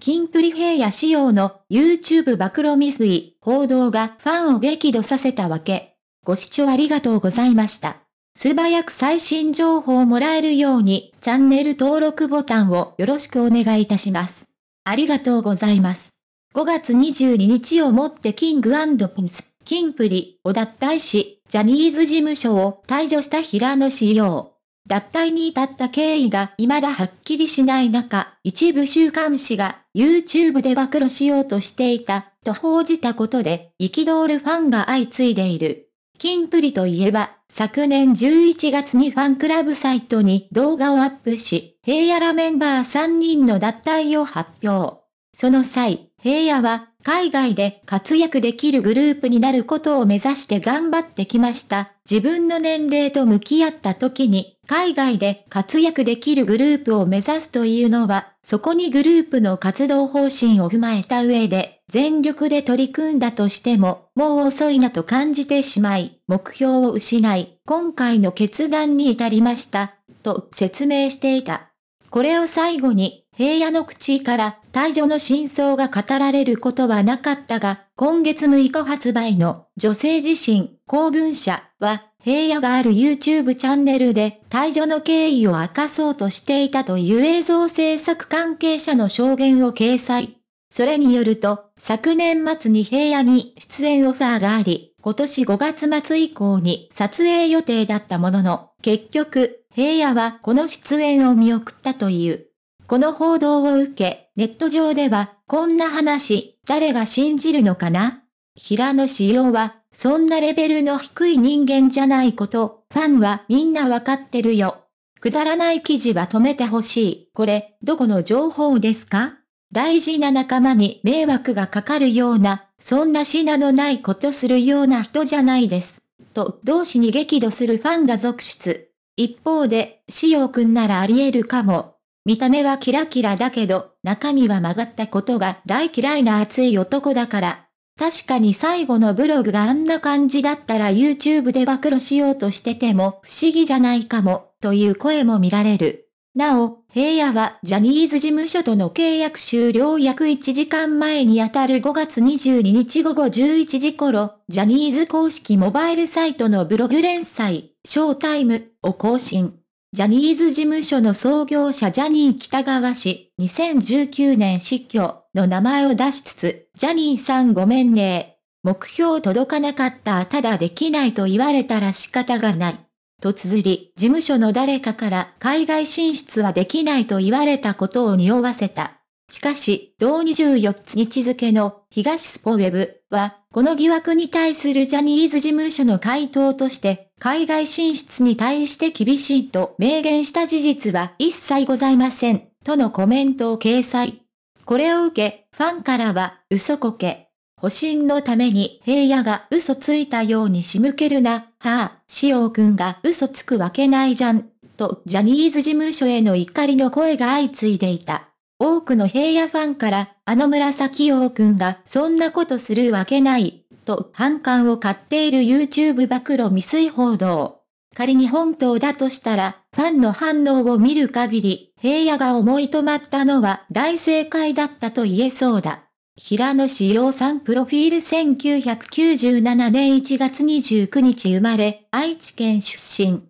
キンプリ平野仕様の YouTube 暴露未遂報道がファンを激怒させたわけ。ご視聴ありがとうございました。素早く最新情報をもらえるようにチャンネル登録ボタンをよろしくお願いいたします。ありがとうございます。5月22日をもってキングピンス、キンプリを脱退し、ジャニーズ事務所を退場した平野仕様。脱退に至った経緯が未だはっきりしない中、一部週刊誌が YouTube で暴露しようとしていたと報じたことで憤るファンが相次いでいる。キンプリといえば、昨年11月にファンクラブサイトに動画をアップし、平野らメンバー3人の脱退を発表。その際、平野は海外で活躍できるグループになることを目指して頑張ってきました自分の年齢と向き合った時に、海外で活躍できるグループを目指すというのは、そこにグループの活動方針を踏まえた上で、全力で取り組んだとしても、もう遅いなと感じてしまい、目標を失い、今回の決断に至りました、と説明していた。これを最後に平野の口から退場の真相が語られることはなかったが、今月6日発売の女性自身公文社は、平野がある YouTube チャンネルで退場の経緯を明かそうとしていたという映像制作関係者の証言を掲載。それによると、昨年末に平野に出演オファーがあり、今年5月末以降に撮影予定だったものの、結局、平野はこの出演を見送ったという。この報道を受け、ネット上では、こんな話、誰が信じるのかな平野紫耀は、そんなレベルの低い人間じゃないこと、ファンはみんなわかってるよ。くだらない記事は止めてほしい。これ、どこの情報ですか大事な仲間に迷惑がかかるような、そんな品のないことするような人じゃないです。と、同志に激怒するファンが続出。一方で、潮よくんならあり得るかも、見た目はキラキラだけど、中身は曲がったことが大嫌いな熱い男だから。確かに最後のブログがあんな感じだったら YouTube で暴露しようとしてても不思議じゃないかも、という声も見られる。なお、平野はジャニーズ事務所との契約終了約1時間前にあたる5月22日午後11時頃、ジャニーズ公式モバイルサイトのブログ連載、ショータイムを更新。ジャニーズ事務所の創業者ジャニー北川氏、2019年失去の名前を出しつつ、ジャニーさんごめんね目標届かなかったただできないと言われたら仕方がない。と綴り、事務所の誰かから海外進出はできないと言われたことを匂わせた。しかし、同24日付の東スポウェブは、この疑惑に対するジャニーズ事務所の回答として、海外進出に対して厳しいと明言した事実は一切ございません、とのコメントを掲載。これを受け、ファンからは、嘘こけ。保身のために平野が嘘ついたように仕向けるな、はあ、塩くんが嘘つくわけないじゃん、とジャニーズ事務所への怒りの声が相次いでいた。多くの平野ファンから、あの紫王くんがそんなことするわけない、と反感を買っている YouTube 暴露未遂報道。仮に本当だとしたら、ファンの反応を見る限り、平野が思い止まったのは大正解だったと言えそうだ。平野志陽さんプロフィール1997年1月29日生まれ、愛知県出身。